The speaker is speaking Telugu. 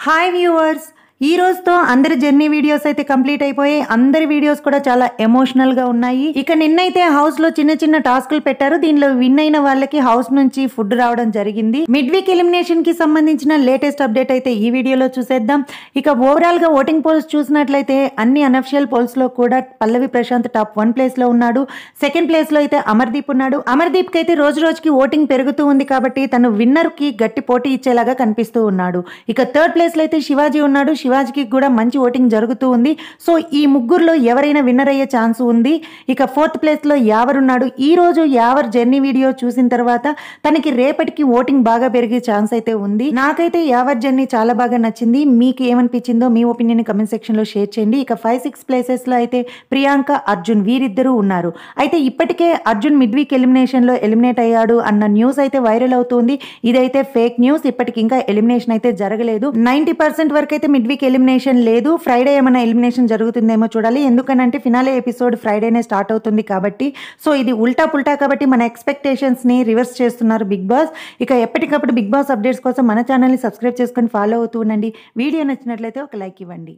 Hi viewers, ఈ రోజుతో అందరి జర్నీ వీడియోస్ అయితే కంప్లీట్ అయిపోయాయి అందరి వీడియోస్ కూడా చాలా ఎమోషనల్ గా ఉన్నాయి ఇక నిన్నైతే హౌస్ లో చిన్న చిన్న టాస్క్లు పెట్టారు దీనిలో విన్ అయిన వాళ్ళకి హౌస్ నుంచి ఫుడ్ రావడం జరిగింది మిడ్ వీక్ ఎలిమినేషన్ కి సంబంధించిన లేటెస్ట్ అప్డేట్ అయితే ఈ వీడియోలో చూసేద్దాం ఇక ఓవరాల్ గా ఓటింగ్ పోల్స్ చూసినట్లయితే అన్ని అనఫిషియల్ పోల్స్ లో కూడా Pallavi Prashant top one place లో ఉన్నాడు సెకండ్ ప్లేస్ లో అయితే అమర్దీప్ ఉన్నాడు అమర్దీప్ కి అయితే రోజు రోజుకి ఓటింగ్ పెరుగుతూ ఉంది కాబట్టి తను విన్నర్ కి గట్టి పోటీ ఇచ్చేలాగా కనిపిస్తూ ఉన్నాడు ఇక థర్డ్ ప్లేస్ లో అయితే శివాజీ ఉన్నాడు శివాజీకి కూడా మంచి ఓటింగ్ జరుగుతూ ఉంది సో ఈ ముగ్గురులో ఎవరైనా విన్నర్ అయ్యే ఛాన్స్ ఉంది ఇక ఫోర్త్ ప్లేస్లో యావరున్నాడు ఈరోజు యావర్ జర్నీ వీడియో చూసిన తర్వాత తనకి రేపటికి ఓటింగ్ బాగా పెరిగే ఛాన్స్ అయితే ఉంది నాకైతే యావర్ జర్నీ చాలా బాగా నచ్చింది మీకు ఏమనిపించిందో మీ ఒపీనియన్ కమెంట్ సెక్షన్లో షేర్ చేయండి ఇక ఫైవ్ సిక్స్ ప్లేసెస్లో అయితే ప్రియాంక అర్జున్ వీరిద్దరూ ఉన్నారు అయితే ఇప్పటికే అర్జున్ మిడ్ వీక్ ఎలిమినేషన్లో ఎలిమినేట్ అయ్యాడు అన్న న్యూస్ అయితే వైరల్ అవుతుంది ఇదైతే ఫేక్ న్యూస్ ఇప్పటికి ఇంకా ఎలిమినేషన్ అయితే జరగలేదు నైంటీ పర్సెంట్ వరకు అయితే మిడ్ వీక్ వీక్ ఎలిమినేషన్ లేదు ఫ్రైడే ఏమైనా ఎలిమినేషన్ జరుగుతుందేమో చూడాలి ఎందుకనంటే ఫినాలే ఎపిసోడ్ ఫ్రైడేనే స్టార్ట్ అవుతుంది కాబట్టి సో ఇది ఉల్టా పుల్టా కాబట్టి మన ఎక్స్పెక్టేషన్స్ని రివర్స్ చేస్తున్నారు బిగ్ బాస్ ఇక ఎప్పటికప్పుడు బిగ్ బాస్ అప్డేట్స్ కోసం మన ఛానల్ని సబ్స్క్రైబ్ చేసుకొని ఫాలో అవుతూ ఉండండి వీడియో నచ్చినట్లయితే ఒక లైక్ ఇవ్వండి